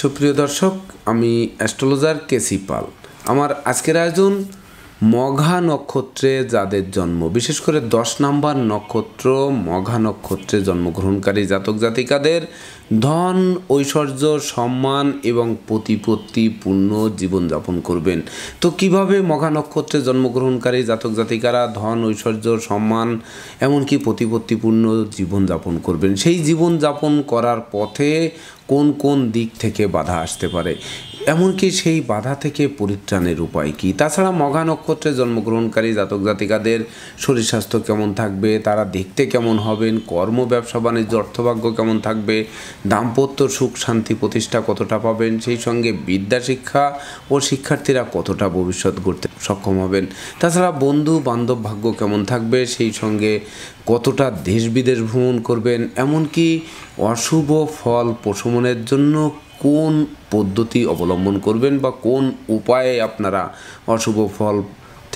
সুপ্রিয় দর্শক আমি অ্যাস্ট্রোলজার কেসি পাল আমার আজকের আয়োজন মঘা নক্ষত্রে যাদের জন্ম বিশেষ করে দশ নাম্বার নক্ষত্র মঘা নক্ষত্রে জন্মগ্রহণকারী জাতক জাতিকাদের ধন ঐশ্বর্য সম্মান এবং প্রতিপত্তিপূর্ণ জীবনযাপন করবেন তো কিভাবে মঘা নক্ষত্রে জন্মগ্রহণকারী জাতক জাতিকারা ধন ঐশ্বর্য সম্মান এমনকি প্রতিপত্তিপূর্ণ জীবনযাপন করবেন সেই জীবনযাপন করার পথে কোন কোন দিক থেকে বাধা আসতে পারে এমনকি সেই বাধা থেকে পরিত্রাণের উপায় কী তাছাড়া মঘা নক্ষত্রে জন্মগ্রহণকারী জাতক জাতিকাদের শরীর স্বাস্থ্য কেমন থাকবে তারা দেখতে কেমন হবেন কর্ম ব্যবসা বাণিজ্য অর্থভাগ্য কেমন থাকবে দাম্পত্য সুখ শান্তি প্রতিষ্ঠা কতটা পাবেন সেই সঙ্গে বিদ্যা শিক্ষা ও শিক্ষার্থীরা কতটা ভবিষ্যৎ গড়তে সক্ষম হবেন তাছাড়া বন্ধু বান্ধব ভাগ্য কেমন থাকবে সেই সঙ্গে কতটা দেশ বিদেশ ভ্রমণ করবেন এমনকি অশুভ ফল প্রশমনের জন্য কোন পদ্ধতি অবলম্বন করবেন বা কোন উপায়ে আপনারা অশুভ ফল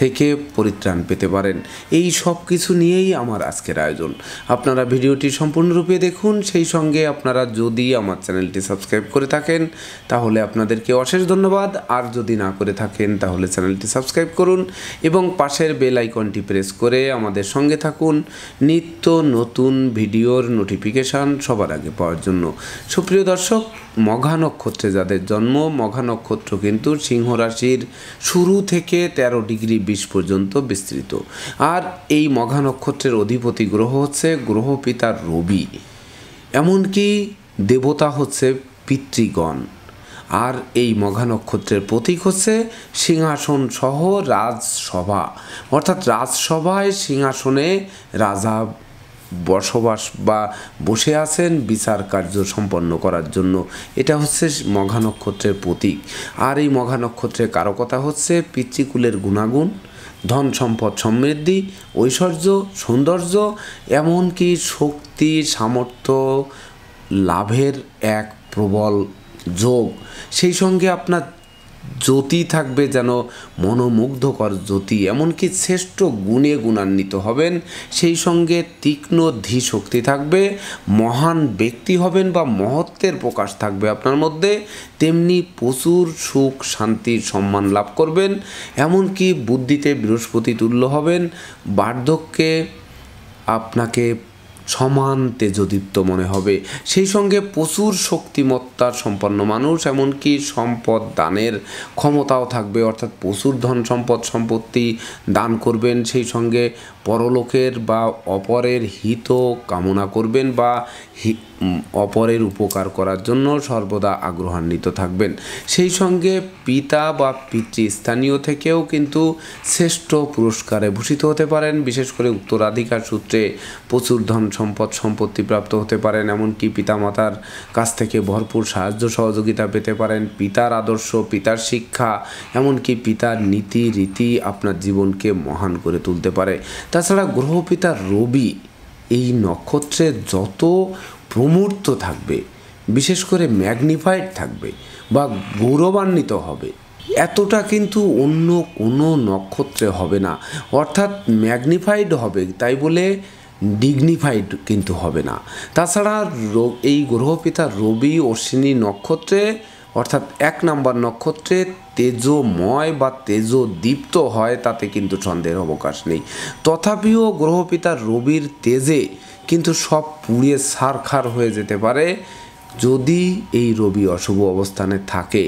থেকে পরিত্রাণ পেতে পারেন এই সব কিছু নিয়েই আমার আজকের আয়োজন আপনারা ভিডিওটি সম্পূর্ণরূপে দেখুন সেই সঙ্গে আপনারা যদি আমার চ্যানেলটি সাবস্ক্রাইব করে থাকেন তাহলে আপনাদেরকে অশেষ ধন্যবাদ আর যদি না করে থাকেন তাহলে চ্যানেলটি সাবস্ক্রাইব করুন এবং পাশের বেল আইকনটি প্রেস করে আমাদের সঙ্গে থাকুন নিত্য নতুন ভিডিওর নোটিফিকেশান সবার আগে পাওয়ার জন্য সুপ্রিয় দর্শক মঘা নক্ষত্রে যাদের জন্ম মঘা নক্ষত্র কিন্তু সিংহ রাশির শুরু থেকে তেরো ডিগ্রি বিশ পর্যন্ত বিস্তৃত আর এই মঘা নক্ষত্রের অধিপতি গ্রহ হচ্ছে গ্রহ পিতা রবি এমনকি দেবতা হচ্ছে পিতৃগণ আর এই মঘা নক্ষত্রের প্রতীক হচ্ছে সিংহাসন সহ রাজসভা অর্থাৎ রাজসভায় সিংহাসনে রাজা বসবাস বা বসে আছেন বিচার কার্য সম্পন্ন করার জন্য এটা হচ্ছে মঘা নক্ষত্রের প্রতীক আর এই মঘা নক্ষত্রের কারকতা হচ্ছে পিতৃকুলের গুণাগুণ ধন সম্পদ সমৃদ্ধি ঐশ্বর্য সৌন্দর্য এমনকি শক্তি সামর্থ্য লাভের এক প্রবল যোগ সেই সঙ্গে আপনার জ্যোতি থাকবে যেন মনোমুগ্ধকর জ্যোতি এমনকি শ্রেষ্ঠ গুণে গুণান্বিত হবেন সেই সঙ্গে তীক্ষ্ণ ধী শক্তি থাকবে মহান ব্যক্তি হবেন বা মহত্বের প্রকাশ থাকবে আপনার মধ্যে তেমনি প্রচুর সুখ শান্তি সম্মান লাভ করবেন এমনকি বুদ্ধিতে বৃহস্পতি তুল্য হবেন বার্ধক্যে আপনাকে সমান তেজদীপ্ত মনে হবে সেই সঙ্গে প্রচুর শক্তিমত্তার সম্পন্ন মানুষ এমনকি সম্পদ দানের ক্ষমতাও থাকবে অর্থাৎ প্রচুর ধন সম্পদ সম্পত্তি দান করবেন সেই সঙ্গে পরলোকের বা অপরের হিত কামনা করবেন বা অপরের উপকার করার জন্য সর্বদা আগ্রহান্বিত থাকবেন সেই সঙ্গে পিতা বা পিতৃস্থানীয় থেকেও কিন্তু শ্রেষ্ঠ পুরস্কারে ভূষিত হতে পারেন বিশেষ করে উত্তরাধিকার সূত্রে প্রচুর ধন সম্পদ সম্পত্তি প্রাপ্ত হতে পারেন এমনকি পিতামাতার কাছ থেকে ভরপুর সাহায্য সহযোগিতা পেতে পারেন পিতার আদর্শ পিতার শিক্ষা এমনকি পিতার নীতি রীতি আপনার জীবনকে মহান করে তুলতে পারে তাছাড়া গ্রহপিতা রবি এই নক্ষত্রে যত প্রমূর্ত থাকবে বিশেষ করে ম্যাগনিফাইড থাকবে বা গৌরবান্বিত হবে এতটা কিন্তু অন্য কোনো নক্ষত্রে হবে না অর্থাৎ ম্যাগনিফাইড হবে তাই বলে ডিগনিফাইড কিন্তু হবে না তাছাড়া এই গ্রহপিতা রবি অশ্বিনী নক্ষত্রে অর্থাৎ এক নক্ষত্রে তেজময় বা তেজ দীপ্ত হয় তাতে কিন্তু ছন্দের অবকাশ নেই তথাপিও গ্রহপিতা রবির তেজে কিন্তু সব পুড়িয়ে সারখার হয়ে যেতে পারে যদি এই রবি অশুভ অবস্থানে থাকে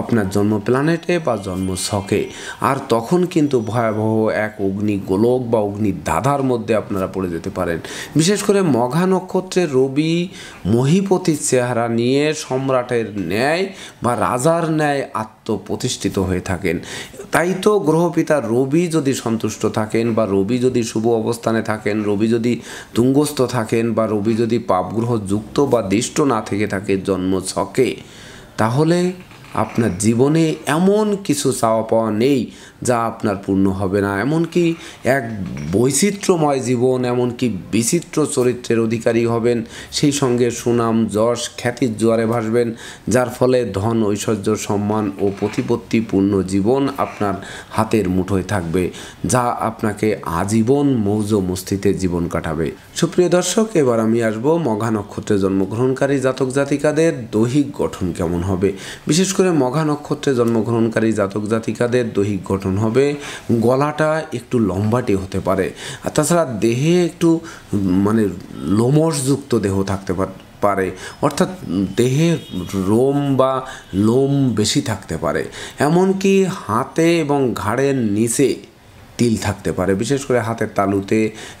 আপনার জন্ম প্ল্যানেটে বা জন্ম শখে আর তখন কিন্তু ভয়াবহ এক অগ্নি গোলক বা অগ্নি দাধার মধ্যে আপনারা পড়ে যেতে পারেন বিশেষ করে মঘা নক্ষত্রে রবি মহিপতির চেহারা নিয়ে সম্রাটের ন্যায় বা রাজার ন্যায় আত্মপ্রতিষ্ঠিত হয়ে থাকেন তাই তো গ্রহপিতা রবি যদি সন্তুষ্ট থাকেন বা রবি যদি শুভ অবস্থানে থাকেন রবি যদি তুঙ্গস্থ থাকেন বা রবি যদি পাপগ্রহ যুক্ত বা দৃষ্ট না থেকে থাকে জন্ম ছকে তাহলে আপনার জীবনে এমন কিছু চাওয়া পাওয়া নেই যা আপনার পূর্ণ হবে না এমনকি এক বৈচিত্র্যময় জীবন এমনকি বিচিত্র চরিত্রের অধিকারী হবেন সেই সঙ্গে সুনাম যশ খ্যাতির জোয়ারে ভাসবেন যার ফলে ধন ঐশ্বর্য সম্মান ও প্রতিপত্তিপূর্ণ জীবন আপনার হাতের মুঠোয় থাকবে যা আপনাকে আজীবন মৌজ মস্তিতে জীবন কাটাবে সুপ্রিয় দর্শক এবার আমি আসবো মঘা নক্ষত্রে জন্মগ্রহণকারী জাতক জাতিকাদের দৈহিক গঠন কেমন হবে বিশেষ করে মঘা নক্ষত্রে জন্মগ্রহণকারী জাতক জাতিকাদের দৈহিক গঠন হবে গলাটা একটু লম্বাটে হতে পারে আর তাছাড়া দেহে একটু মানে লোমসযুক্ত দেহ থাকতে পারে পারে অর্থাৎ দেহের রোম বা লোম বেশি থাকতে পারে এমনকি হাতে এবং ঘাড়ের নিচে তিল থাকতে পারে বিশেষ করে হাতের তালুতে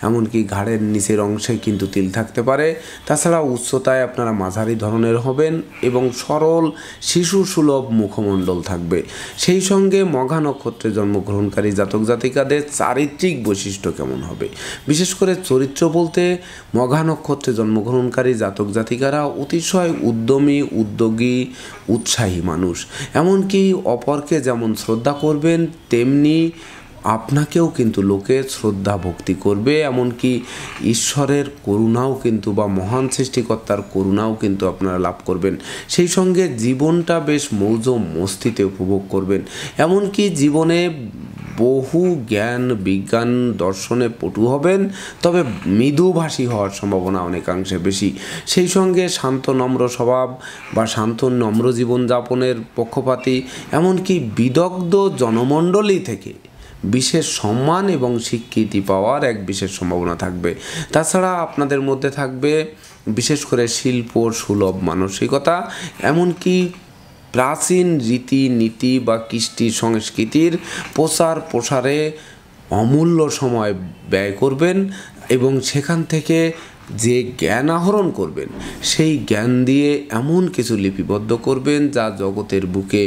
এমনকি ঘাড়ের নিচের অংশে কিন্তু তিল থাকতে পারে তাছাড়া উচ্চতায় আপনারা মাঝারি ধরনের হবেন এবং সরল শিশু সুলভ মুখমণ্ডল থাকবে সেই সঙ্গে মঘা নক্ষত্রে জন্মগ্রহণকারী জাতক জাতিকাদের চারিত্রিক বৈশিষ্ট্য কেমন হবে বিশেষ করে চরিত্র বলতে মঘা নক্ষত্রে জন্মগ্রহণকারী জাতক জাতিকারা অতিশয় উদ্যমী উদ্যোগী উৎসাহী মানুষ এমনকি অপরকে যেমন শ্রদ্ধা করবেন তেমনি আপনাকেও কিন্তু লোকে শ্রদ্ধা ভক্তি করবে এমনকি ঈশ্বরের করুণাও কিন্তু বা মহান সৃষ্টিকর্তার করুণাও কিন্তু আপনারা লাভ করবেন সেই সঙ্গে জীবনটা বেশ মৌজ মস্তিতে উপভোগ করবেন এমনকি জীবনে বহু জ্ঞান বিজ্ঞান দর্শনে পটু হবেন তবে মৃদুভাষী হওয়ার সম্ভাবনা অনেকাংশে বেশি সেই সঙ্গে শান্ত নম্র স্বভাব বা শান্ত নম্র জীবনযাপনের পক্ষপাতী এমনকি বিদগ্ধ জনমণ্ডলী থেকে বিশেষ সম্মান এবং স্বীকৃতি পাওয়ার এক বিশেষ সম্ভাবনা থাকবে তাছাড়া আপনাদের মধ্যে থাকবে বিশেষ করে শিল্প সুলভ মানসিকতা এমনকি প্রাচীন রীতি নীতি বা কৃষ্টি সংস্কৃতির প্রচার প্রসারে অমূল্য সময় ব্যয় করবেন এবং সেখান থেকে যে জ্ঞান আহরণ করবেন সেই জ্ঞান দিয়ে এমন কিছু লিপিবদ্ধ করবেন যা জগতের বুকে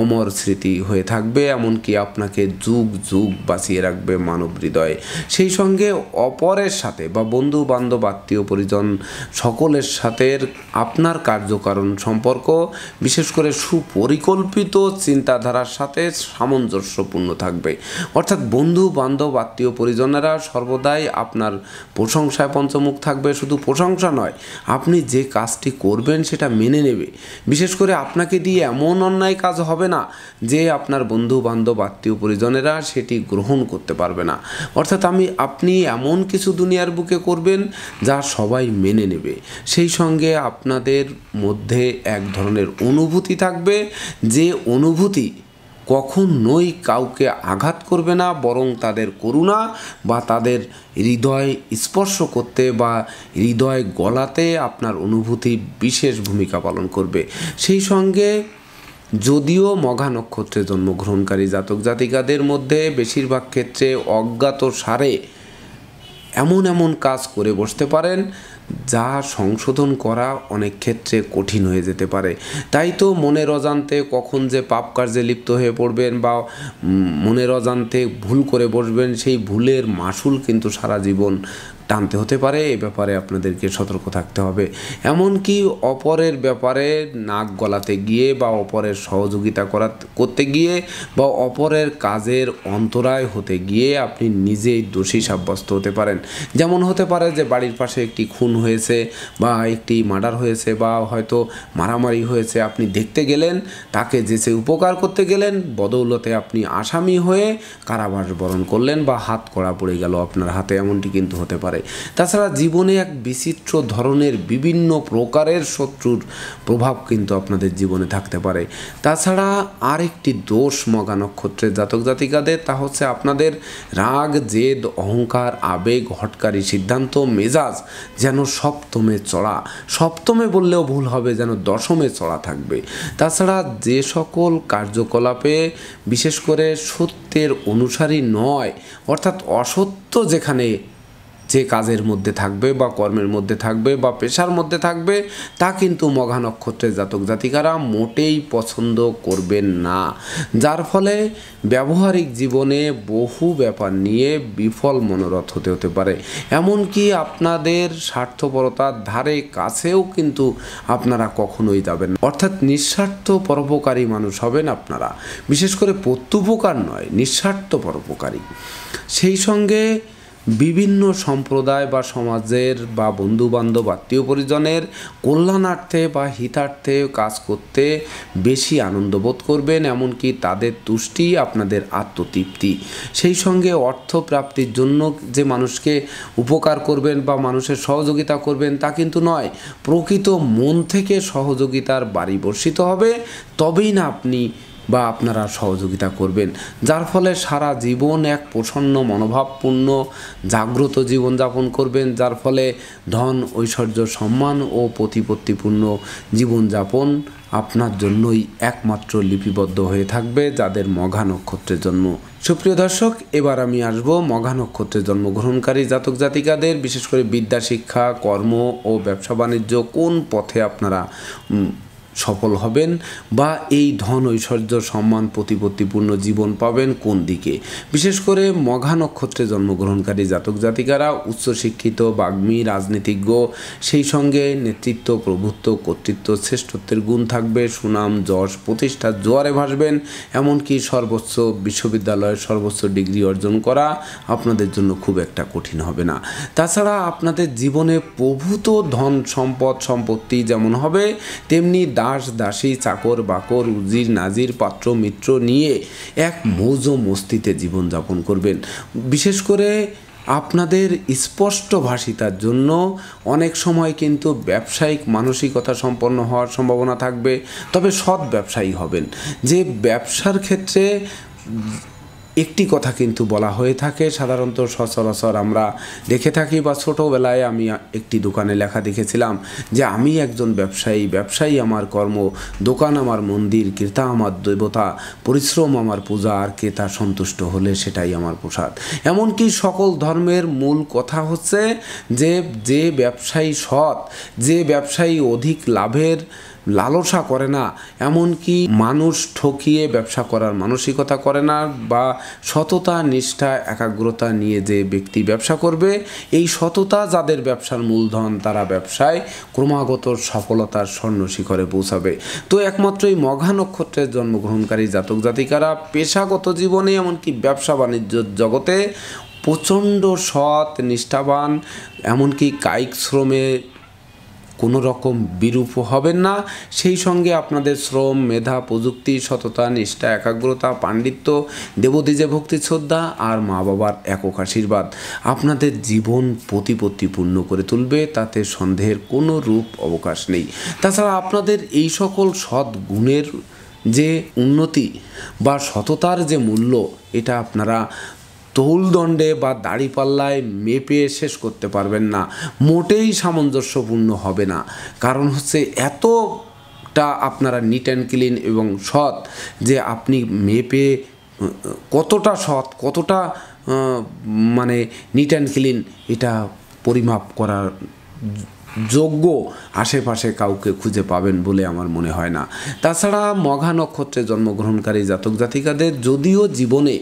অমর স্মৃতি হয়ে থাকবে এমনকি আপনাকে যুগ যুগ বাঁচিয়ে রাখবে মানব হৃদয়ে সেই সঙ্গে অপরের সাথে বা বন্ধু বান্ধব আত্মীয় পরিজন সকলের সাথে আপনার কার্যকারণ সম্পর্ক বিশেষ করে সুপরিকল্পিত চিন্তাধারার সাথে সামঞ্জস্যপূর্ণ থাকবে অর্থাৎ বন্ধু বান্ধব আত্মীয় পরিজনেরা সর্বদাই আপনার প্রশংসায় পঞ্চমুখ থাকবে থাকবে শুধু প্রশংসা নয় আপনি যে কাজটি করবেন সেটা মেনে নেবে বিশেষ করে আপনাকে দিয়ে এমন অন্যায় কাজ হবে না যে আপনার বন্ধু বান্ধব আত্মীয় পরিজনেরা সেটি গ্রহণ করতে পারবে না অর্থাৎ আমি আপনি এমন কিছু দুনিয়ার বুকে করবেন যা সবাই মেনে নেবে সেই সঙ্গে আপনাদের মধ্যে এক ধরনের অনুভূতি থাকবে যে অনুভূতি কখন নই কাউকে আঘাত করবে না বরং তাদের করুণা বা তাদের হৃদয় স্পর্শ করতে বা হৃদয় গলাতে আপনার অনুভূতি বিশেষ ভূমিকা পালন করবে সেই সঙ্গে যদিও মঘা নক্ষত্রে জন্মগ্রহণকারী জাতক জাতিকাদের মধ্যে বেশিরভাগ ক্ষেত্রে অজ্ঞাত সারে এমন এমন কাজ করে বসতে পারেন যা সংশোধন করা অনেক ক্ষেত্রে কঠিন হয়ে যেতে পারে তাই তো মনের অজান্তে কখন যে পাপ কার্যে লিপ্ত হয়ে পড়বেন বা মনের অজান্তে ভুল করে বসবেন সেই ভুলের মাসুল কিন্তু সারা জীবন টানতে হতে পারে এ ব্যাপারে আপনাদেরকে সতর্ক থাকতে হবে এমনকি অপরের ব্যাপারে নাক গলাতে গিয়ে বা অপরের সহযোগিতা করা করতে গিয়ে বা অপরের কাজের অন্তরায় হতে গিয়ে আপনি নিজেই দোষী সাব্যস্ত হতে পারেন যেমন হতে পারে যে বাড়ির পাশে একটি খুন হয়েছে বা একটি মার্ডার হয়েছে বা হয়তো মারামারি হয়েছে আপনি দেখতে গেলেন তাকে যে সে উপকার করতে গেলেন বদৌলতে আপনি আসামি হয়ে কারাবাস বরণ করলেন বা হাত কড়া পড়ে গেল আপনার হাতে এমনটি কিন্তু হতে পারে পারে তাছাড়া জীবনে এক বিচিত্র ধরনের বিভিন্ন প্রকারের শত্রুর প্রভাব কিন্তু আপনাদের জীবনে থাকতে পারে তাছাড়া আরেকটি দোষ মগা নক্ষত্রের জাতক জাতিকাদের তা হচ্ছে আপনাদের রাগ জেদ অহংকার আবেগ হটকারী সিদ্ধান্ত মেজাজ যেন সপ্তমে চড়া সপ্তমে বললেও ভুল হবে যেন দশমে চড়া থাকবে তাছাড়া যে সকল কার্যকলাপে বিশেষ করে সত্যের অনুসারী নয় অর্থাৎ অসত্য যেখানে যে কাজের মধ্যে থাকবে বা কর্মের মধ্যে থাকবে বা পেশার মধ্যে থাকবে তা কিন্তু মঘা নক্ষত্রের জাতক জাতিকারা মোটেই পছন্দ করবেন না যার ফলে ব্যবহারিক জীবনে বহু ব্যাপার নিয়ে বিফল মনোরথ হতে হতে পারে এমনকি আপনাদের স্বার্থপরতার ধারে কাছেও কিন্তু আপনারা কখনোই যাবেন অর্থাৎ নিঃস্বার্থ পরোপকারী মানুষ হবেন আপনারা বিশেষ করে প্রত্যুপকার নয় নিঃস্বার্থ পরোপকারী সেই সঙ্গে বিভিন্ন সম্প্রদায় বা সমাজের বা বন্ধুবান্ধব আত্মীয় পরিজনের কল্যাণার্থে বা হিতার্থে কাজ করতে বেশি আনন্দ বোধ করবেন এমনকি তাদের তুষ্টি আপনাদের আত্মতৃপ্তি সেই সঙ্গে অর্থ প্রাপ্তির জন্য যে মানুষকে উপকার করবেন বা মানুষের সহযোগিতা করবেন তা কিন্তু নয় প্রকৃত মন থেকে সহযোগিতার বাড়ি বর্ষিত হবে তবেই না আপনি বা আপনারা সহযোগিতা করবেন যার ফলে সারা জীবন এক প্রসন্ন মনোভাবপূর্ণ জাগ্রত জীবনযাপন করবেন যার ফলে ধন ঐশ্বর্য সম্মান ও প্রতিপত্তিপূর্ণ জীবনযাপন আপনার জন্যই একমাত্র লিপিবদ্ধ হয়ে থাকবে যাদের মঘা নক্ষত্রের জন্ম সুপ্রিয় দর্শক এবার আমি আসব মঘা নক্ষত্রের জন্মগ্রহণকারী জাতক জাতিকাদের বিশেষ করে বিদ্যা শিক্ষা কর্ম ও ব্যবসা বাণিজ্য কোন পথে আপনারা সফল হবেন বা এই ধন ঐশ্বর্য সম্মান প্রতিপত্তিপূর্ণ জীবন পাবেন কোন দিকে বিশেষ করে মঘা নক্ষত্রে জন্মগ্রহণকারী জাতক জাতিকারা উচ্চশিক্ষিত বাগ্মী রাজনীতিজ্ঞ সেই সঙ্গে নেতৃত্ব প্রভুত্ব কর্তৃত্ব শ্রেষ্ঠত্বের গুণ থাকবে সুনাম যশ প্রতিষ্ঠা জোয়ারে ভাসবেন এমনকি সর্বোচ্চ বিশ্ববিদ্যালয়ের সর্বোচ্চ ডিগ্রি অর্জন করা আপনাদের জন্য খুব একটা কঠিন হবে না তাছাড়া আপনাদের জীবনে প্রভূত ধন সম্পদ সম্পত্তি যেমন হবে তেমনি দা দাস দাসী চাকর বাকর উজির নাজির পাত্র মিত্র নিয়ে এক মৌজ মস্তিতে জীবনযাপন করবেন বিশেষ করে আপনাদের স্পষ্ট ভাষিতার জন্য অনেক সময় কিন্তু ব্যবসায়িক মানসিকতা সম্পন্ন হওয়ার সম্ভাবনা থাকবে তবে সৎ ব্যবসায়ী হবেন যে ব্যবসার ক্ষেত্রে একটি কথা কিন্তু বলা হয়ে থাকে সাধারণত সচরাচর আমরা দেখে থাকি বা ছোটোবেলায় আমি একটি দোকানে লেখা দেখেছিলাম যে আমি একজন ব্যবসায়ী ব্যবসায়ী আমার কর্ম দোকান আমার মন্দির ক্রেতা আমার দেবতা পরিশ্রম আমার পূজা আর ক্রেতা সন্তুষ্ট হলে সেটাই আমার প্রসাদ এমনকি সকল ধর্মের মূল কথা হচ্ছে যে যে ব্যবসায়ী সৎ যে ব্যবসায়ী অধিক লাভের লালসা করে না এমনকি মানুষ ঠকিয়ে ব্যবসা করার মানসিকতা করে না বা সততা নিষ্ঠা একাগ্রতা নিয়ে যে ব্যক্তি ব্যবসা করবে এই সততা যাদের ব্যবসার মূলধন তারা ব্যবসায় ক্রমাগত সফলতার স্বর্ণ শিখরে পৌঁছাবে তো একমাত্র এই মঘা নক্ষত্রের জন্মগ্রহণকারী জাতক জাতিকারা পেশাগত জীবনে এমনকি ব্যবসা বাণিজ্য জগতে প্রচণ্ড সৎ নিষ্ঠাবান এমনকি কায়িক শ্রমে কোনো রকম বিরূপ হবেন না সেই সঙ্গে আপনাদের শ্রম মেধা প্রযুক্তি সততা নিষ্ঠা একাগ্রতা পাণ্ডিত্য দেবদিজে ভক্তি শ্রদ্ধা আর মা বাবার একক আশীর্বাদ আপনাদের জীবন প্রতিপত্তিপূর্ণ করে তুলবে তাতে সন্দেহের কোনো রূপ অবকাশ নেই তাছাড়া আপনাদের এই সকল সৎ গুণের যে উন্নতি বা সততার যে মূল্য এটা আপনারা তৌলদণ্ডে বা দাড়িপাল্লায় মেপে শেষ করতে পারবেন না মোটেই সামঞ্জস্যপূর্ণ হবে না কারণ হচ্ছে এত টা আপনারা নিট অ্যান্ড ক্লিন এবং সৎ যে আপনি মেপে কতটা সৎ কতটা মানে নিট অ্যান্ড ক্লিন এটা পরিমাপ করার যোগ্য আশেপাশে কাউকে খুঁজে পাবেন বলে আমার মনে হয় না তাছাড়া মঘা নক্ষত্রে জন্মগ্রহণকারী জাতক জাতিকাদের যদিও জীবনে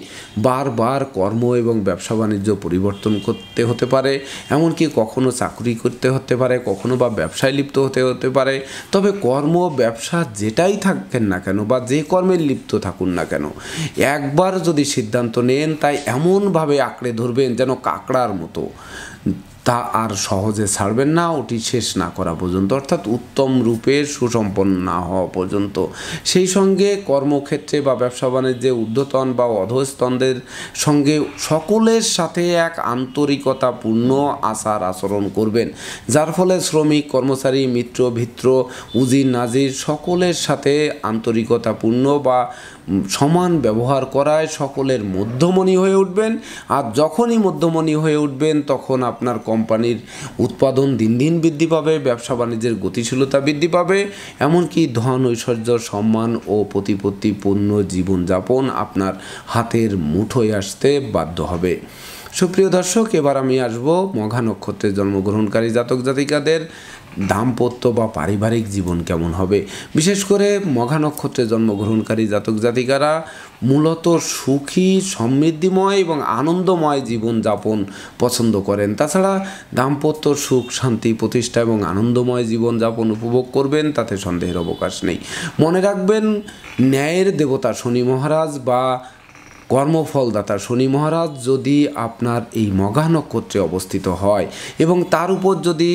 বারবার কর্ম এবং ব্যবসা বাণিজ্য পরিবর্তন করতে হতে পারে এমনকি কখনো চাকরি করতে হতে পারে কখনো বা ব্যবসায় লিপ্ত হতে হতে পারে তবে কর্ম ব্যবসা যেটাই থাকেন না কেন বা যে কর্মে লিপ্ত থাকুন না কেন একবার যদি সিদ্ধান্ত নেন তাই এমনভাবে আঁকড়ে ধরবেন যেন কাঁকড়ার মতো তা আর সহজে ছাড়বেন না ওটি শেষ না করা পর্যন্ত অর্থাৎ উত্তম রূপে সুসম্পন্ন না হওয়া পর্যন্ত সেই সঙ্গে কর্মক্ষেত্রে বা ব্যবসা বাণিজ্যে ঊর্ধ্বতন বা অধস্তনদের সঙ্গে সকলের সাথে এক আন্তরিকতাপূর্ণ আচার আচরণ করবেন যার ফলে শ্রমিক কর্মচারী মিত্র ভিত্র উজির নাজির সকলের সাথে আন্তরিকতাপূর্ণ বা সমান ব্যবহার করায় সকলের মধ্যমণি হয়ে উঠবেন আর যখনই মধ্যমণি হয়ে উঠবেন তখন আপনার কোম্পানির উৎপাদন দিন দিন বৃদ্ধি পাবে ব্যবসা বাণিজ্যের গতিশীলতা বৃদ্ধি পাবে এমনকি ধন ঐশ্বর্য সম্মান ও প্রতিপত্তিপূর্ণ জীবনযাপন আপনার হাতের মুঠোয় আসতে বাধ্য হবে সুপ্রিয় দর্শক এবার আমি আসব মঘা নক্ষত্রে জন্মগ্রহণকারী জাতক জাতিকাদের দাম্পত্য বা পারিবারিক জীবন কেমন হবে বিশেষ করে মঘা নক্ষত্রে জন্মগ্রহণকারী জাতক জাতিকারা মূলত সুখী সমৃদ্ধিময় এবং আনন্দময় জীবনযাপন পছন্দ করেন তাছাড়া দাম্পত্য সুখ শান্তি প্রতিষ্ঠা এবং আনন্দময় জীবনযাপন উপভোগ করবেন তাতে সন্দেহের অবকাশ নেই মনে রাখবেন ন্যায়ের দেবতা শনি মহারাজ বা কর্মফলদাতা শনি মহারাজ যদি আপনার এই মগা নক্ষত্রে অবস্থিত হয় এবং তার উপর যদি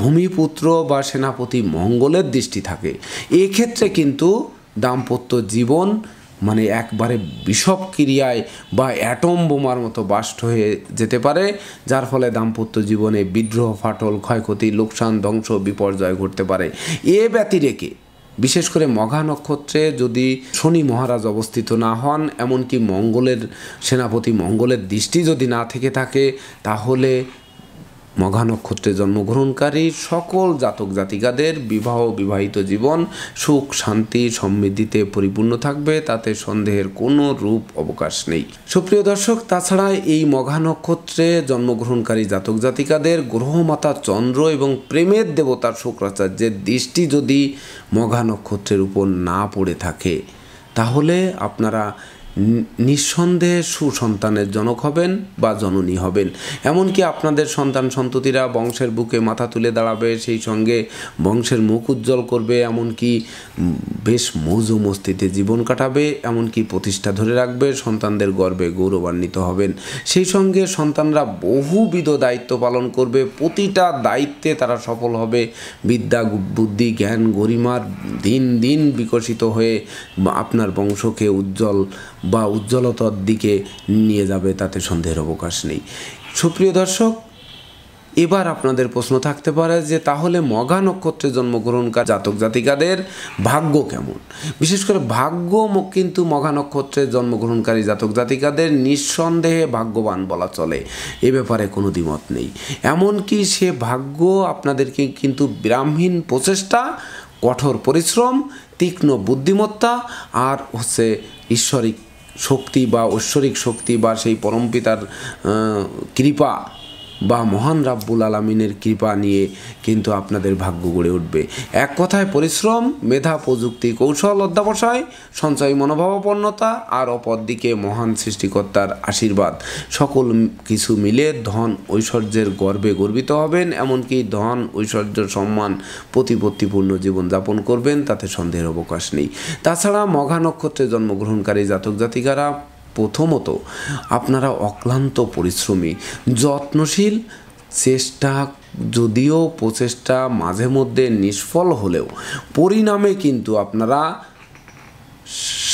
ভূমিপুত্র বা সেনাপতি মঙ্গলের দৃষ্টি থাকে এক্ষেত্রে কিন্তু দাম্পত্য জীবন মানে একবারে বিষব ক্রিয়ায় বা অ্যাটম বোমার মতো বাষ্ট হয়ে যেতে পারে যার ফলে দাম্পত্য জীবনে বিদ্রোহ ফাটল ক্ষয়ক্ষতি লোকসান ধ্বংস বিপর্যয় ঘটতে পারে এ ব্যতিরেকে বিশেষ করে মঘা নক্ষত্রে যদি শনি মহারাজ অবস্থিত না হন এমনকি মঙ্গলের সেনাপতি মঙ্গলের দৃষ্টি যদি না থেকে থাকে তাহলে মঘা নক্ষত্রে জন্মগ্রহণকারী সকল জাতক জাতিকাদের বিবাহ বিবাহিত জীবন সুখ শান্তি সমৃদ্ধিতে পরিপূর্ণ থাকবে তাতে সন্দেহের কোনো রূপ অবকাশ নেই সুপ্রিয় দর্শক তাছাড়া এই মঘা নক্ষত্রে জন্মগ্রহণকারী জাতক জাতিকাদের গ্রহমাতা চন্দ্র এবং প্রেমের দেবতা শুক্রাচার্যের দৃষ্টি যদি মঘা নক্ষত্রের উপর না পড়ে থাকে তাহলে আপনারা নিঃসন্দেহে সুসন্তানের জনক হবেন বা জননী হবেন এমনকি আপনাদের সন্তান সন্ততিরা বংশের বুকে মাথা তুলে দাঁড়াবে সেই সঙ্গে বংশের মুখ উজ্জ্বল করবে এমনকি বেশ মৌজ মস্তিতে জীবন কাটাবে এমনকি প্রতিষ্ঠা ধরে রাখবে সন্তানদের গর্বে গৌরবান্বিত হবেন সেই সঙ্গে সন্তানরা বহুবিধ দায়িত্ব পালন করবে প্রতিটা দায়িত্বে তারা সফল হবে বিদ্যা বুদ্ধি জ্ঞান গরিমার দিন দিন বিকশিত হয়ে আপনার বংশকে উজ্জ্বল বা উজ্জ্বলতার দিকে নিয়ে যাবে তাতে সন্দেহের অবকাশ নেই সুপ্রিয় দর্শক এবার আপনাদের প্রশ্ন থাকতে পারে যে তাহলে মগা নক্ষত্রে জন্মগ্রহণকার জাতক জাতিকাদের ভাগ্য কেমন বিশেষ করে ভাগ্য কিন্তু মগা নক্ষত্রে জন্মগ্রহণকারী জাতক জাতিকাদের নিঃসন্দেহে ভাগ্যবান বলা চলে এ ব্যাপারে কোনো দ্বিমত নেই এমনকি সে ভাগ্য আপনাদেরকে কিন্তু ব্রাহ্মীণ প্রচেষ্টা কঠোর পরিশ্রম তীক্ষ্ণ বুদ্ধিমত্তা আর হচ্ছে ঈশ্বরিক শক্তি বা ঐশ্বরিক শক্তি বা সেই পরমপিতার কৃপা বা মহান রাব্বুল আলমিনের কৃপা নিয়ে কিন্তু আপনাদের ভাগ্য গড়ে উঠবে এক কথায় পরিশ্রম মেধা প্রযুক্তি কৌশল অধ্যাবসায় সঞ্চয় মনোভাবাপন্নতা আর অপরদিকে মহান সৃষ্টিকর্তার আশীর্বাদ সকল কিছু মিলে ধন ঐশ্বর্যের গর্বে গর্বিত হবেন এমনকি ধন ঐশ্বর্য সম্মান প্রতিপত্তিপূর্ণ জীবনযাপন করবেন তাতে সন্দেহের অবকাশ নেই তাছাড়া মঘা নক্ষত্রে জন্মগ্রহণকারী জাতক জাতিকারা প্রথমত আপনারা অক্লান্ত পরিশ্রমী যত্নশীল চেষ্টা যদিও প্রচেষ্টা মাঝে মধ্যে নিষ্ফল হলেও পরিণামে কিন্তু আপনারা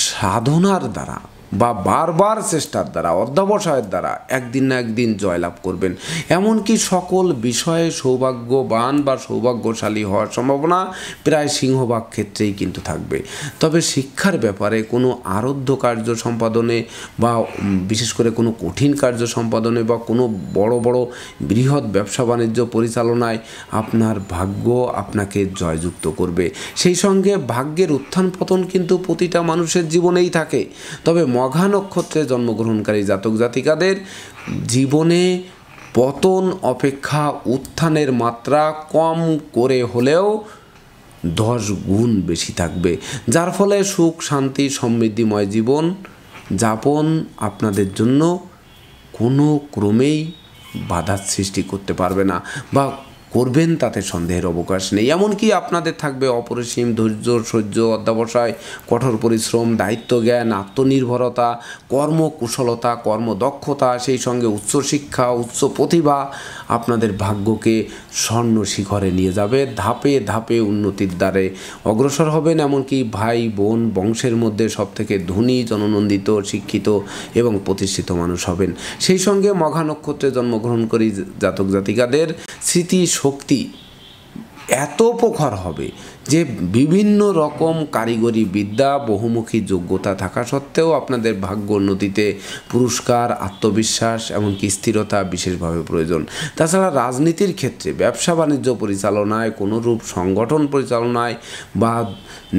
সাধনার দ্বারা বা বারবার চেষ্টার দ্বারা অধ্যবসায়ের দ্বারা একদিন না একদিন জয়লাভ করবেন এমনকি সকল বিষয়ে সৌভাগ্যবান বা সৌভাগ্যশালী হওয়ার সম্ভাবনা প্রায় সিংহভাগ ক্ষেত্রেই কিন্তু থাকবে তবে শিক্ষার ব্যাপারে কোনো আরোধ্য কার্য সম্পাদনে বা বিশেষ করে কোনো কঠিন কার্য সম্পাদনে বা কোনো বড় বড় বৃহৎ ব্যবসা বাণিজ্য পরিচালনায় আপনার ভাগ্য আপনাকে জয়যুক্ত করবে সেই সঙ্গে ভাগ্যের উত্থান পতন কিন্তু প্রতিটা মানুষের জীবনেই থাকে তবে মঘা নক্ষত্রে জন্মগ্রহণকারী জাতক জাতিকাদের জীবনে পতন অপেক্ষা উত্থানের মাত্রা কম করে হলেও দশ গুণ বেশি থাকবে যার ফলে সুখ শান্তি সমৃদ্ধিময় জীবন যাপন আপনাদের জন্য কোনো ক্রমেই বাধার সৃষ্টি করতে পারবে না বা করবেন তাতে সন্দেহের অবকাশ নেই এমনকি আপনাদের থাকবে অপরিসীম ধৈর্য সহ্য অধ্যাবসায় কঠোর পরিশ্রম দায়িত্ব জ্ঞান আত্মনির্ভরতা কর্মকুশলতা কর্মদক্ষতা সেই সঙ্গে উচ্চশিক্ষা উচ্চ প্রতিভা আপনাদের ভাগ্যকে স্বর্ণ শিখরে নিয়ে যাবে ধাপে ধাপে উন্নতির দ্বারে অগ্রসর হবেন এমনকি ভাই বোন বংশের মধ্যে সবথেকে ধনী জননন্দিত শিক্ষিত এবং প্রতিষ্ঠিত মানুষ হবেন সেই সঙ্গে মঘা নক্ষত্রে জন্মগ্রহণ করি জাতক জাতিকাদের স্মৃতি শক্তি এত প্রখর হবে যে বিভিন্ন রকম কারিগরি বিদ্যা বহুমুখী যোগ্যতা থাকা সত্ত্বেও আপনাদের ভাগ্য উন্নতিতে পুরস্কার আত্মবিশ্বাস এমনকি স্থিরতা বিশেষভাবে প্রয়োজন তাছাড়া রাজনীতির ক্ষেত্রে ব্যবসা বাণিজ্য পরিচালনায় কোনোরূপ সংগঠন পরিচালনায় বা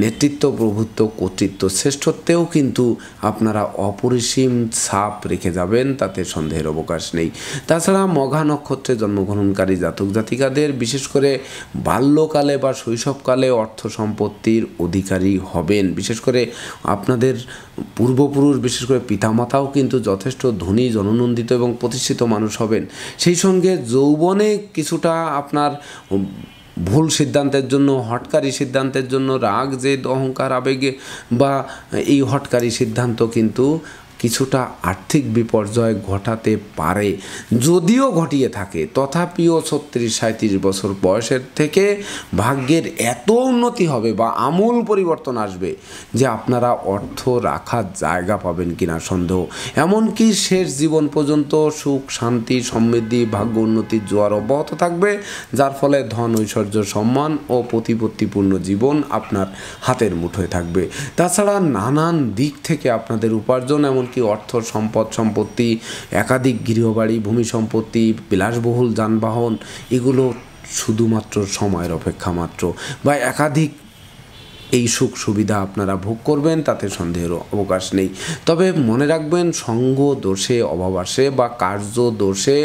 নেতৃত্ব প্রভুত্ব কর্তৃত্ব শ্রেষ্ঠত্বেও কিন্তু আপনারা অপরিসীম ছাপ রেখে যাবেন তাতে সন্দেহের অবকাশ নেই তাছাড়া মঘা নক্ষত্রে জন্মগ্রহণকারী জাতক জাতিকাদের বিশেষ করে বাল্যকালে বা শৈশবকালে অর্থ সম্পত্তির অধিকারী হবেন বিশেষ করে আপনাদের পূর্বপুরুষ বিশেষ করে পিতামাতাও কিন্তু যথেষ্ট ধনী জননন্দিত এবং প্রতিষ্ঠিত মানুষ হবেন সেই সঙ্গে যৌবনে কিছুটা আপনার ভুল সিদ্ধান্তের জন্য হটকারী সিদ্ধান্তের জন্য রাগ যে অহংকার আবেগে বা এই হটকারি সিদ্ধান্ত কিন্তু কিছুটা আর্থিক বিপর্যয় ঘটাতে পারে যদিও ঘটিয়ে থাকে তথাপিও ছত্রিশ সাঁত্রিশ বছর বয়সের থেকে ভাগ্যের এত উন্নতি হবে বা আমূল পরিবর্তন আসবে যে আপনারা অর্থ রাখার জায়গা পাবেন কিনা সন্দেহ এমনকি শেষ জীবন পর্যন্ত সুখ শান্তি সমৃদ্ধি ভাগ্য উন্নতির জোয়ার অব্যাহত থাকবে যার ফলে ধন ঐশ্বর্য সম্মান ও প্রতিপত্তিপূর্ণ জীবন আপনার হাতের মুঠোয় থাকবে তাছাড়া নানান দিক থেকে আপনাদের উপার্জন এমন অনেকে অর্থ সম্পদ সম্পত্তি একাধিক গৃহবাড়ি ভূমি সম্পত্তি বিলাসবহুল যানবাহন এগুলো শুধুমাত্র সময়ের অপেক্ষা মাত্র বা একাধিক এই সুখ সুবিধা আপনারা ভোগ করবেন তাতে সন্দেহের অবকাশ নেই তবে মনে রাখবেন সঙ্গ দোষে অভাব আসে বা কার্য দোষে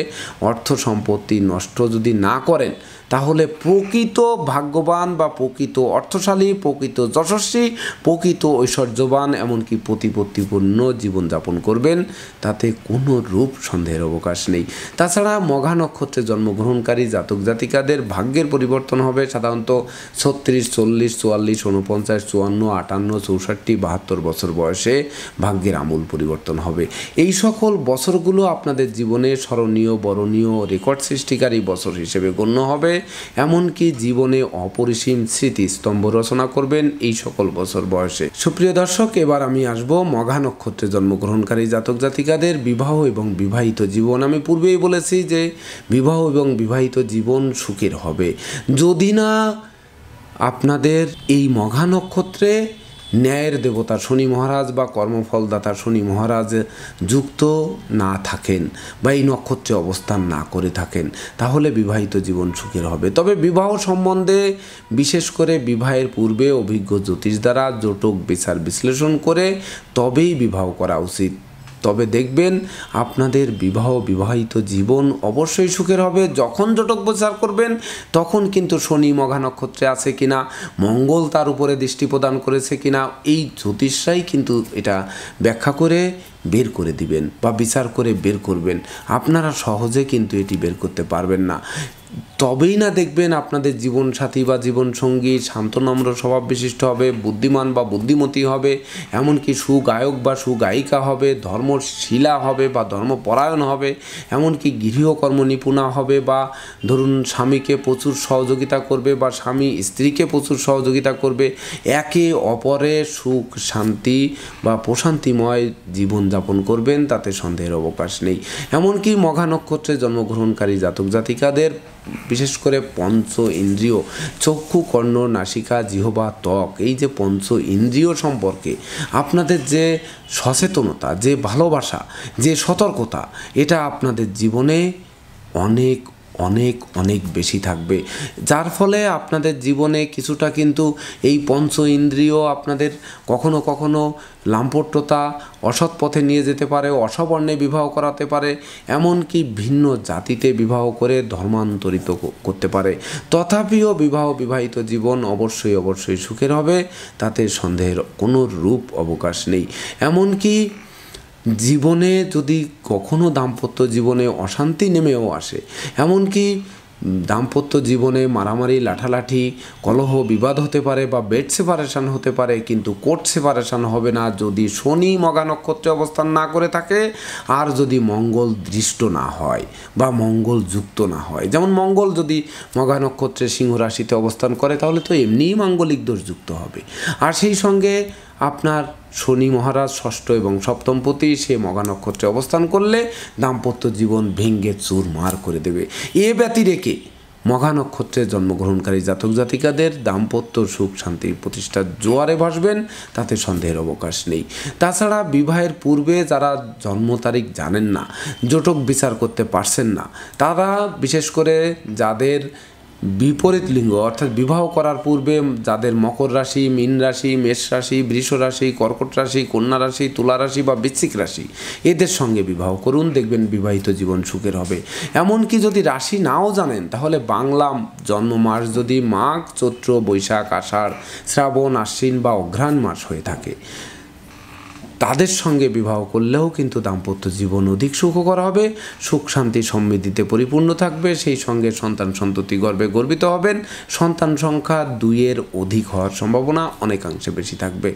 অর্থ সম্পত্তি নষ্ট যদি না করেন তাহলে প্রকৃত ভাগ্যবান বা প্রকৃত অর্থশালী প্রকৃত যশস্বী প্রকৃত ঐশ্বর্যবান এমনকি প্রতিপত্তিপূর্ণ জীবনযাপন করবেন তাতে কোনো রূপ সন্দেহের অবকাশ নেই তাছাড়া মঘা নক্ষত্রে জন্মগ্রহণকারী জাতক জাতিকাদের ভাগ্যের পরিবর্তন হবে সাধারণত ছত্রিশ চল্লিশ চুয়াল্লিশ উনপঞ্চাশ চুয়ান্ন আটান্ন চৌষট্টি বাহাত্তর বছর বয়সে ভাগ্যের আমূল পরিবর্তন হবে এই সকল বছরগুলো আপনাদের জীবনে স্মরণীয় বরণীয় রেকর্ড সৃষ্টিকারী বছর হিসেবে গণ্য হবে এমনকি জীবনে অপরিসীম স্মৃতিস্তম্ভ রচনা করবেন এই সকল বছর বয়সে সুপ্রিয় দর্শক এবার আমি আসব মঘা নক্ষত্রে জন্মগ্রহণকারী জাতক জাতিকাদের বিবাহ এবং বিবাহিত জীবন আমি পূর্বেই বলেছি যে বিবাহ এবং বিবাহিত জীবন সুখের হবে যদি না আপনাদের এই মঘা নক্ষত্রে ন্যায়ের দেবতা শনি মহারাজ বা কর্মফলদাতা শনি মহারাজ যুক্ত না থাকেন বা এই নক্ষত্রে অবস্থান না করে থাকেন তাহলে বিবাহিত জীবন সুখের হবে তবে বিবাহ সম্বন্ধে বিশেষ করে বিবাহের পূর্বে অভিজ্ঞ জ্যোতিষ দ্বারা জোটক বিচার বিশ্লেষণ করে তবেই বিবাহ করা উচিত তবে দেখবেন আপনাদের বিবাহ বিবাহিত জীবন অবশ্যই সুখের হবে যখন জটক প্রচার করবেন তখন কিন্তু শনি মঘা নক্ষত্রে আছে কিনা মঙ্গল তার উপরে দৃষ্টি প্রদান করেছে কিনা এই জ্যোতিষরাই কিন্তু এটা ব্যাখ্যা করে বের করে দিবেন বা বিচার করে বের করবেন আপনারা সহজে কিন্তু এটি বের করতে পারবেন না তবেই না দেখবেন আপনাদের জীবন সাথী বা জীবন সঙ্গী শান্ত নম্র স্বভাব বিশিষ্ট হবে বুদ্ধিমান বা বুদ্ধিমতী হবে এমনকি সুগায়ক বা সুগায়িকা হবে ধর্মশিলা হবে বা ধর্মপরায়ণ হবে এমনকি গৃহকর্ম নিপুণা হবে বা ধরুন স্বামীকে প্রচুর সহযোগিতা করবে বা স্বামী স্ত্রীকে প্রচুর সহযোগিতা করবে একে অপরে সুখ শান্তি বা প্রশান্তিময় জীবন উদযাপন করবেন তাতে সন্দেহের অবকাশ নেই এমনকি মঘা নক্ষত্রে জন্মগ্রহণকারী জাতক জাতিকাদের বিশেষ করে পঞ্চ ইন্দ্রিয় চক্ষু কর্ণ নাসিকা জিহবা ত্বক এই যে পঞ্চ ইন্দ্রিয় সম্পর্কে আপনাদের যে সচেতনতা যে ভালোবাসা যে সতর্কতা এটা আপনাদের জীবনে অনেক অনেক অনেক বেশি থাকবে যার ফলে আপনাদের জীবনে কিছুটা কিন্তু এই পঞ্চ ইন্দ্রিয় আপনাদের কখনো কখনো লাম্পট্যতা অসৎ পথে নিয়ে যেতে পারে অসবর্ণে বিবাহ করাতে পারে এমনকি ভিন্ন জাতিতে বিবাহ করে ধর্মান্তরিত করতে পারে তথাপিও বিবাহ বিবাহিত জীবন অবশ্যই অবশ্যই সুখের হবে তাতে সন্দেহের কোনো রূপ অবকাশ নেই এমনকি জীবনে যদি কখনো দাম্পত্য জীবনে অশান্তি নেমেও আসে এমনকি দাম্পত্য জীবনে মারামারি লাঠালাঠি কলহ বিবাদ হতে পারে বা বেড সেপারেশান হতে পারে কিন্তু কোর্ট সেপারেশান হবে না যদি শনি মগা নক্ষত্রে অবস্থান না করে থাকে আর যদি মঙ্গল দৃষ্ট না হয় বা মঙ্গল যুক্ত না হয় যেমন মঙ্গল যদি মগা নক্ষত্রে সিংহ রাশিতে অবস্থান করে তাহলে তো এমনিই মাঙ্গলিক দোষ যুক্ত হবে আর সেই সঙ্গে আপনার শনি মহারাজ ষষ্ঠ এবং সপ্তম পতি সে মগা নক্ষত্রে অবস্থান করলে দাম্পত্য জীবন ভেঙ্গে মার করে দেবে এ ব্যতি রেখে মঘা নক্ষত্রে জন্মগ্রহণকারী জাতক জাতিকাদের দাম্পত্য সুখ শান্তির প্রতিষ্ঠার জোয়ারে ভাসবেন তাতে সন্দেহের অবকাশ নেই তাছাড়া বিবাহের পূর্বে যারা জন্ম তারিখ জানেন না জটক বিচার করতে পারছেন না তারা বিশেষ করে যাদের বিপরীত লিঙ্গ অর্থাৎ বিবাহ করার পূর্বে যাদের মকর রাশি মীন রাশি মেষ রাশি বৃষ রাশি কর্কট রাশি কন্যা রাশি তুলা রাশি বা বৃশ্চিক রাশি এদের সঙ্গে বিবাহ করুন দেখবেন বিবাহিত জীবন সুখের হবে এমনকি যদি রাশি নাও জানেন তাহলে বাংলা জন্ম মাস যদি মাঘ চৈত্র বৈশাখ আষাঢ় শ্রাবণ আশ্বিন বা অঘ্রাণ মাস হয়ে থাকে তাদের সঙ্গে বিবাহ করলেও কিন্তু দাম্পত্য জীবন অধিক সুখকর হবে সুখ শান্তি সমৃদ্ধিতে পরিপূর্ণ থাকবে সেই সঙ্গে সন্তান সন্ততি গর্বে গর্বিত হবেন সন্তান সংখ্যা দুইয়ের অধিক হওয়ার সম্ভাবনা অনেকাংশে বেশি থাকবে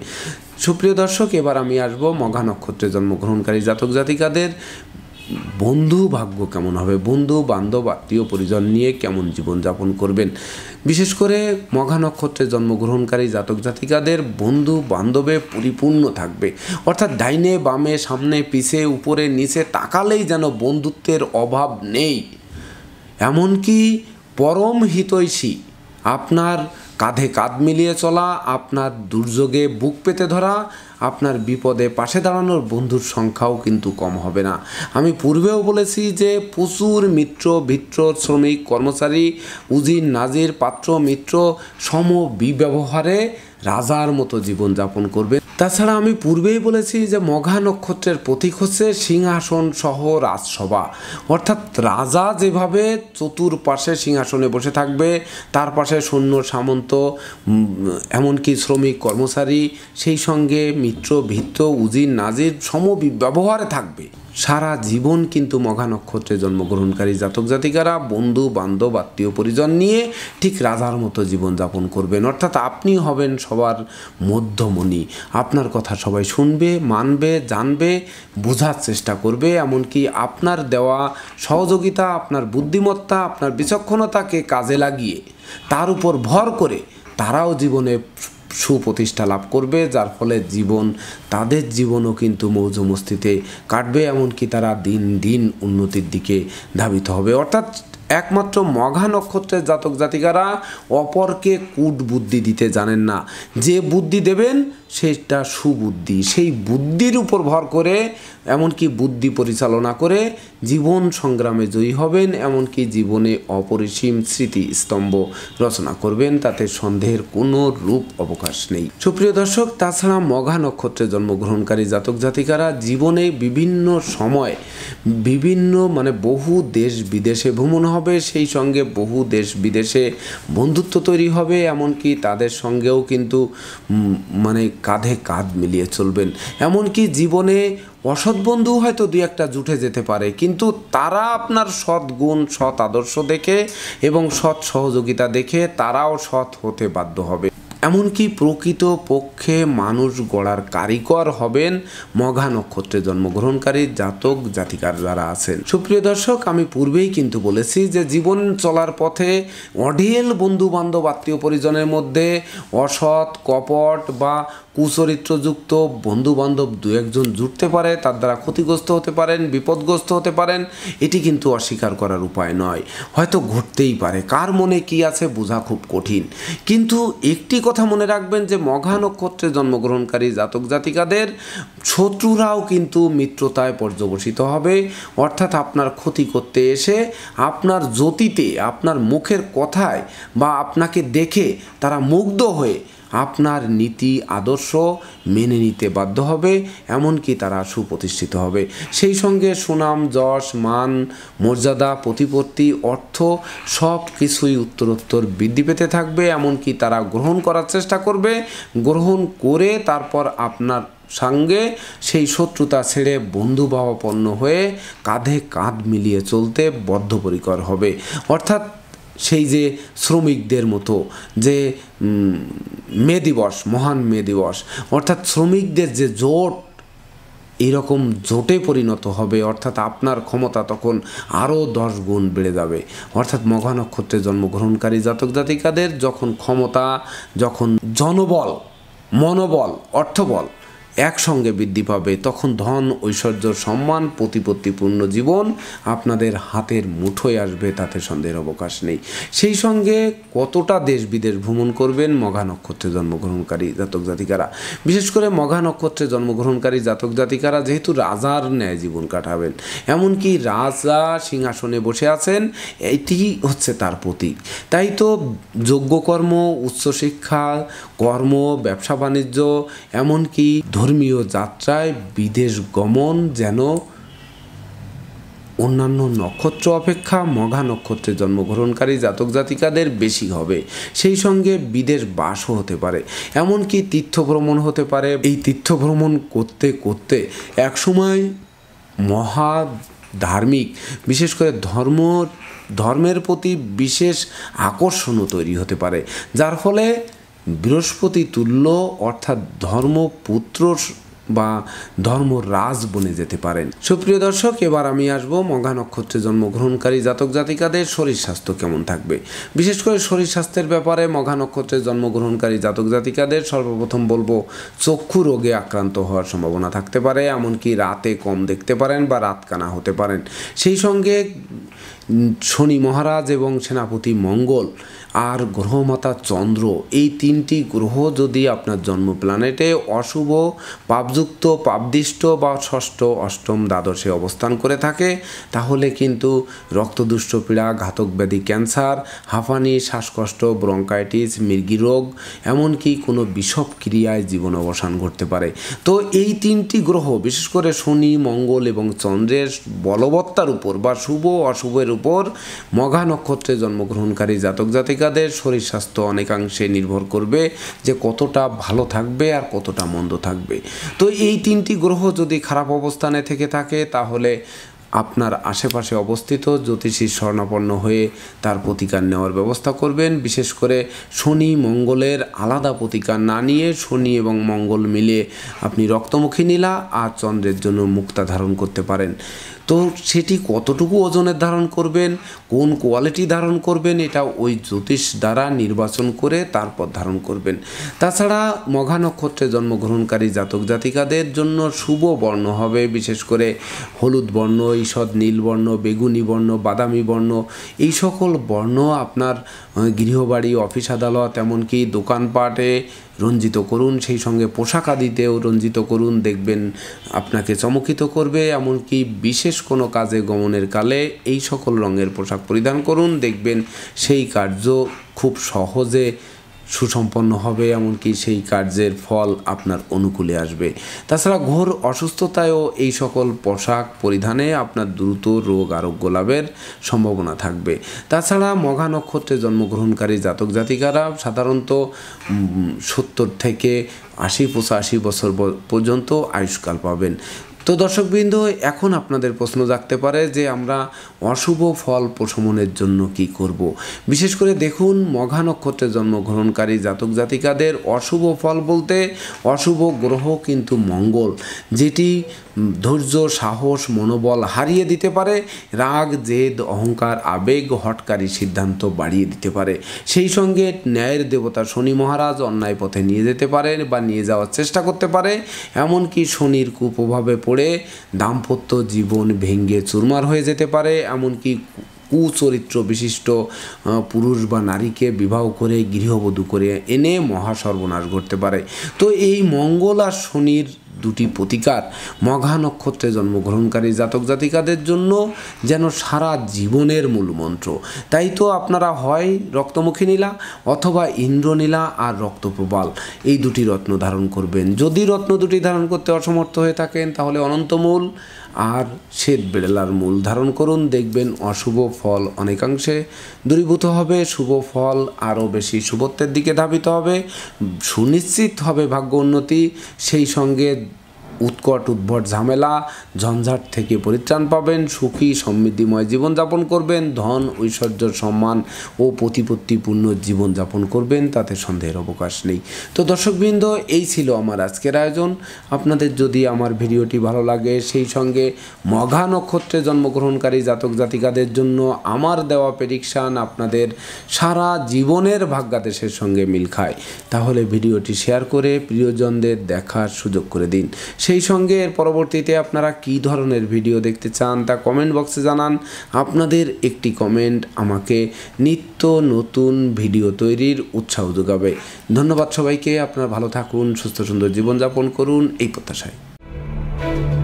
সুপ্রিয় দর্শক এবার আমি আসবো মঘা নক্ষত্রে জন্মগ্রহণকারী জাতক জাতিকাদের বন্ধু ভাগ্য কেমন হবে বন্ধু বান্ধব আত্মীয় পরিজন নিয়ে কেমন জীবনযাপন করবেন বিশেষ করে মঘা নক্ষত্রে জন্মগ্রহণকারী জাতক জাতিকাদের বন্ধু বান্ধবে পরিপূর্ণ থাকবে অর্থাৎ ডাইনে বামে সামনে পিছে উপরে নিচে তাকালেই যেন বন্ধুত্বের অভাব নেই এমনকি পরম হিতৈষী আপনার কাঁধে কাঁধ মিলিয়ে চলা আপনার দুর্যোগে বুক পেতে ধরা আপনার বিপদে পাশে দাঁড়ানোর বন্ধুর সংখ্যাও কিন্তু কম হবে না আমি পূর্বেও বলেছি যে প্রচুর মিত্র ভিত্র শ্রমিক কর্মচারী উজির নাজির পাত্র মিত্র সম বিব্যবহারে রাজার মতো জীবনযাপন করবে তাছাড়া আমি পূর্বেই বলেছি যে মঘা নক্ষত্রের প্রতীক হচ্ছে সিংহাসন সহ রাজসভা অর্থাৎ রাজা যেভাবে চতুর্পাশে সিংহাসনে বসে থাকবে তার পাশে সৈন্য সামন্ত এমনকি শ্রমিক কর্মচারী সেই সঙ্গে মিত্র ভিত্ত উজির নাজির সম ব্যবহারে থাকবে সারা জীবন কিন্তু মঘা নক্ষত্রে জন্মগ্রহণকারী জাতক জাতিকারা বন্ধু বান্ধব আত্মীয় পরিজন নিয়ে ঠিক রাজার মতো জীবনযাপন করবেন অর্থাৎ আপনি হবেন সবার মধ্যমণি আপনার কথা সবাই শুনবে মানবে জানবে বোঝার চেষ্টা করবে এমনকি আপনার দেওয়া সহযোগিতা আপনার বুদ্ধিমত্তা আপনার বিচক্ষণতাকে কাজে লাগিয়ে তার উপর ভর করে তারাও জীবনে সুপ্রতিষ্ঠা লাভ করবে যার ফলে জীবন তাদের জীবনও কিন্তু মৌজ মস্তিতে কাটবে এমনকি তারা দিন দিন উন্নতির দিকে ধাবিত হবে অর্থাৎ একমাত্র মঘা নক্ষত্রের জাতক জাতিকারা অপরকে কূট বুদ্ধি দিতে জানেন না যে বুদ্ধি দেবেন সেটা সুবুদ্ধি সেই বুদ্ধির উপর ভর করে এমনকি বুদ্ধি পরিচালনা করে জীবন সংগ্রামে জয়ী হবেন এমনকি জীবনে অপরিসীম স্মৃতিস্তম্ভ রচনা করবেন তাতে সন্দেহের কোনো রূপ অবকাশ নেই সুপ্রিয় দর্শক তাছাড়া মঘা নক্ষত্রে জন্মগ্রহণকারী জাতক জাতিকারা জীবনে বিভিন্ন সময় বিভিন্ন মানে বহু দেশ বিদেশে ভ্রমণ হবে সেই সঙ্গে বহু দেশ বিদেশে বন্ধুত্ব তৈরি হবে এমনকি তাদের সঙ্গেও কিন্তু মানে কাঁধে কাঁধ মিলিয়ে চলবেন এমনকি জীবনে অসৎ বন্ধু হয়তো দুই একটা জুটে যেতে পারে কিন্তু তারা আপনার সৎ গুণ সৎ আদর্শ দেখে এবং সৎ সহযোগিতা দেখে তারাও সৎ হতে বাধ্য হবে এমনকি প্রকৃত পক্ষে মানুষ গড়ার কারিকর হবেন মঘা নক্ষত্রে জন্মগ্রহণকারী জাতক জাতিকার যারা আছেন সুপ্রিয় দর্শক আমি পূর্বেই কিন্তু বলেছি যে জীবন চলার পথে অঢেল বন্ধু বান্ধব আত্মীয় পরিজনের মধ্যে অসৎ কপট বা কুচরিত্রযুক্ত বন্ধুবান্ধব দু একজন জুটতে পারে তার দ্বারা ক্ষতিগ্রস্ত হতে পারেন বিপদগ্রস্ত হতে পারেন এটি কিন্তু অস্বীকার করার উপায় নয় হয়তো ঘটতেই পারে কার মনে কি আছে বোঝা খুব কঠিন কিন্তু একটি কথা মনে রাখবেন যে মঘা নক্ষত্রে জন্মগ্রহণকারী জাতক জাতিকাদের শত্রুরাও কিন্তু মিত্রতায় পর্যবসিত হবে অর্থাৎ আপনার ক্ষতি করতে এসে আপনার জ্যোতিতে আপনার মুখের কথায় বা আপনাকে দেখে তারা মুগ্ধ হয়ে আপনার নীতি আদর্শ মেনে নিতে বাধ্য হবে এমনকি তারা সুপ্রতিষ্ঠিত হবে সেই সঙ্গে সুনাম যশ মান মর্যাদা প্রতিপত্তি অর্থ সব কিছুই উত্তরোত্তর বৃদ্ধি পেতে থাকবে এমনকি তারা গ্রহণ করার চেষ্টা করবে গ্রহণ করে তারপর আপনার সঙ্গে সেই শত্রুতা ছেড়ে বন্ধুভাবাপন্ন হয়ে কাঁধে কাঁধ মিলিয়ে চলতে বদ্ধপরিকর হবে অর্থাৎ সেই যে শ্রমিকদের মতো যে মে দিবস মহান মে দিবস অর্থাৎ শ্রমিকদের যে জোট এরকম জোটে পরিণত হবে অর্থাৎ আপনার ক্ষমতা তখন আরও দশ গুণ বেড়ে যাবে অর্থাৎ মঘা নক্ষত্রে জন্মগ্রহণকারী জাতক জাতিকাদের যখন ক্ষমতা যখন জনবল মনোবল অর্থবল একসঙ্গে বৃদ্ধি পাবে তখন ধন ঐশ্বর্য সম্মান প্রতিপত্তিপূর্ণ জীবন আপনাদের হাতের মুঠোয় আসবে তাতে সন্দেহের অবকাশ নেই সেই সঙ্গে কতটা দেশ বিদেশ ভ্রমণ করবেন মঘা নক্ষত্রে জন্মগ্রহণকারী জাতক জাতিকারা বিশেষ করে মঘা নক্ষত্রে জন্মগ্রহণকারী জাতক জাতিকারা যেহেতু রাজার ন্যায় জীবন কাটাবেন এমনকি রাজা সিংহাসনে বসে আছেন এটি হচ্ছে তার প্রতীক তাই তো যোগ্যকর্ম উচ্চশিক্ষা কর্ম ব্যবসা বাণিজ্য এমনকি ধর্মীয় যাত্রায় বিদেশ গমন যেন অন্যান্য নক্ষত্র অপেক্ষা মঘা নক্ষত্রে জন্মগ্রহণকারী জাতক জাতিকাদের বেশি হবে সেই সঙ্গে বিদেশ বাসও হতে পারে এমনকি তীর্থ ভ্রমণ হতে পারে এই তীর্থ ভ্রমণ করতে করতে একসময় মহা ধার্মিক বিশেষ করে ধর্ম ধর্মের প্রতি বিশেষ আকর্ষণও তৈরি হতে পারে যার ফলে বৃহস্পতি তুল্য অর্থাৎ ধর্মপুত্র বা ধর্মরাজ বনে যেতে পারেন সুপ্রিয় দর্শক এবার আমি আসবো মঘা নক্ষত্রে জন্মগ্রহণকারী জাতক জাতিকাদের শরীর স্বাস্থ্য কেমন থাকবে বিশেষ করে শরীর স্বাস্থ্যের ব্যাপারে মঘা নক্ষত্রে জন্মগ্রহণকারী জাতক জাতিকাদের সর্বপ্রথম বলবো চক্ষু রোগে আক্রান্ত হওয়ার সম্ভাবনা থাকতে পারে এমনকি রাতে কম দেখতে পারেন বা রাত কানা হতে পারেন সেই সঙ্গে শনি মহারাজ এবং সেনাপতি মঙ্গল আর গ্রহমাতা চন্দ্র এই তিনটি গ্রহ যদি আপনার জন্ম প্ল্যানেটে অশুভ পাপযুক্ত পাপদিষ্ট বা ষষ্ঠ অষ্টম দ্বাদশে অবস্থান করে থাকে তাহলে কিন্তু রক্তদুষ্ট পীড়া ঘাতক ব্যাধি ক্যান্সার হাঁফানি শ্বাসকষ্ট ব্রঙ্কাইটিস মির্গি রোগ এমনকি কোনো বিষব ক্রিয়ায় জীবন অবসান ঘটতে পারে তো এই তিনটি গ্রহ বিশেষ করে শনি মঙ্গল এবং চন্দ্রের বলবত্তার উপর বা শুভ অশুভের উপর উপর মঘা নক্ষত্রে জন্মগ্রহণকারী জাতক জাতিকাদের শরীর স্বাস্থ্য অনেকাংশে নির্ভর করবে যে কতটা ভালো থাকবে আর কতটা মন্দ থাকবে তো এই তিনটি গ্রহ যদি খারাপ অবস্থানে থেকে থাকে তাহলে আপনার আশেপাশে অবস্থিত জ্যোতিষী স্বর্ণাপন্ন হয়ে তার প্রতিকার নেওয়ার ব্যবস্থা করবেন বিশেষ করে শনি মঙ্গলের আলাদা প্রতিকার না নিয়ে শনি এবং মঙ্গল মিলে আপনি রক্তমুখী নীলা আর চন্দ্রের জন্য মুক্তা ধারণ করতে পারেন তো সেটি কতটুকু ওজনের ধারণ করবেন কোন কোয়ালিটি ধারণ করবেন এটা ওই জ্যোতিষ দ্বারা নির্বাচন করে তারপর ধারণ করবেন তাছাড়া মঘা নক্ষত্রে জন্মগ্রহণকারী জাতক জাতিকাদের জন্য শুভ বর্ণ হবে বিশেষ করে হলুদ বর্ণ ঈষদ নীল বর্ণ বেগুনি বর্ণ বাদামি বর্ণ এই সকল বর্ণ আপনার গৃহবাড়ি অফিস আদালত এমনকি দোকানপাটে রঞ্জিত করুন সেই সঙ্গে পোশাক আদিতেও রঞ্জিত করুন দেখবেন আপনাকে চমকিত করবে এমনকি বিশেষ কোনো কাজে গমনের কালে এই সকল রঙের পোশাক পরিধান করুন দেখবেন সেই কার্য খুব সহজে সুসম্পন্ন হবে এমনকি সেই কার্যের ফল আপনার অনুকূলে আসবে তাছাড়া ঘোর অসুস্থতায়ও এই সকল পোশাক পরিধানে আপনার দ্রুত রোগ আরোগ্য লাভের সম্ভাবনা থাকবে তাছাড়া মঘা নক্ষত্রে জন্মগ্রহণকারী জাতক জাতিকারা সাধারণত সত্তর থেকে আশি পঁচাশি বছর পর্যন্ত আয়ুষ্কাল পাবেন তো দর্শকবৃন্দ এখন আপনাদের প্রশ্ন জাগতে পারে যে আমরা অশুভ ফল প্রশমনের জন্য কি করব। বিশেষ করে দেখুন মঘা নক্ষত্রে জন্মগ্রহণকারী জাতক জাতিকাদের অশুভ ফল বলতে অশুভ গ্রহ কিন্তু মঙ্গল যেটি ধৈর্য সাহস মনোবল হারিয়ে দিতে পারে রাগ জেদ অহংকার আবেগ হটকারী সিদ্ধান্ত বাড়িয়ে দিতে পারে সেই সঙ্গে ন্যায়ের দেবতা শনি মহারাজ অন্যায় পথে নিয়ে যেতে পারে বা নিয়ে যাওয়ার চেষ্টা করতে পারে এমনকি শনির কুপ্রভাবে পড়ে দাম্পত্য জীবন ভেঙ্গে চুরমার হয়ে যেতে পারে এমনকি কুচরিত্র বিশিষ্ট পুরুষ বা নারীকে বিবাহ করে গৃহবধূ করে এনে মহাসর্বনাশ ঘটতে পারে তো এই মঙ্গল আর শনির দুটি প্রতিকার মঘা নক্ষত্রে জন্মগ্রহণকারী জাতক জাতিকাদের জন্য যেন সারা জীবনের মূল মন্ত্র তাই তো আপনারা হয় রক্তমুখী নীলা অথবা ইন্দ্রনীলা আর রক্তপ্রবাল এই দুটি রত্ন ধারণ করবেন যদি রত্ন দুটি ধারণ করতে অসমর্থ হয়ে থাকেন তাহলে অনন্তমূল আর শ্বেত বেড়েলার মূল ধারণ করুন দেখবেন অশুভ ফল অনেকাংশে দূরীভূত হবে শুভ ফল আরও বেশি শুভত্বের দিকে ধাবিত হবে সুনিশ্চিত হবে ভাগ্য উন্নতি সেই সঙ্গে উৎকট উদ্ভট ঝামেলা ঝঞ্ঝাট থেকে পরিত্রাণ পাবেন সুখী সমৃদ্ধিময় জীবনযাপন করবেন ধন ঐশ্বর্য সম্মান ও প্রতিপত্তিপূর্ণ জীবনযাপন করবেন তাতে সন্দেহের অবকাশ নেই তো দর্শকবৃন্দ এই ছিল আমার আজকের আয়োজন আপনাদের যদি আমার ভিডিওটি ভালো লাগে সেই সঙ্গে মঘা নক্ষত্রে জন্মগ্রহণকারী জাতক জাতিকাদের জন্য আমার দেওয়া প্রেডিকশান আপনাদের সারা জীবনের ভাগ্যাদেশের সঙ্গে মিল খায় তাহলে ভিডিওটি শেয়ার করে প্রিয়জনদের দেখার সুযোগ করে দিন সে সেই সঙ্গে এর পরবর্তীতে আপনারা কি ধরনের ভিডিও দেখতে চান তা কমেন্ট বক্সে জানান আপনাদের একটি কমেন্ট আমাকে নিত্য নতুন ভিডিও তৈরির উৎসাহ যোগাবে ধন্যবাদ সবাইকে আপনারা ভালো থাকুন সুস্থ সুন্দর জীবনযাপন করুন এই প্রত্যাশায়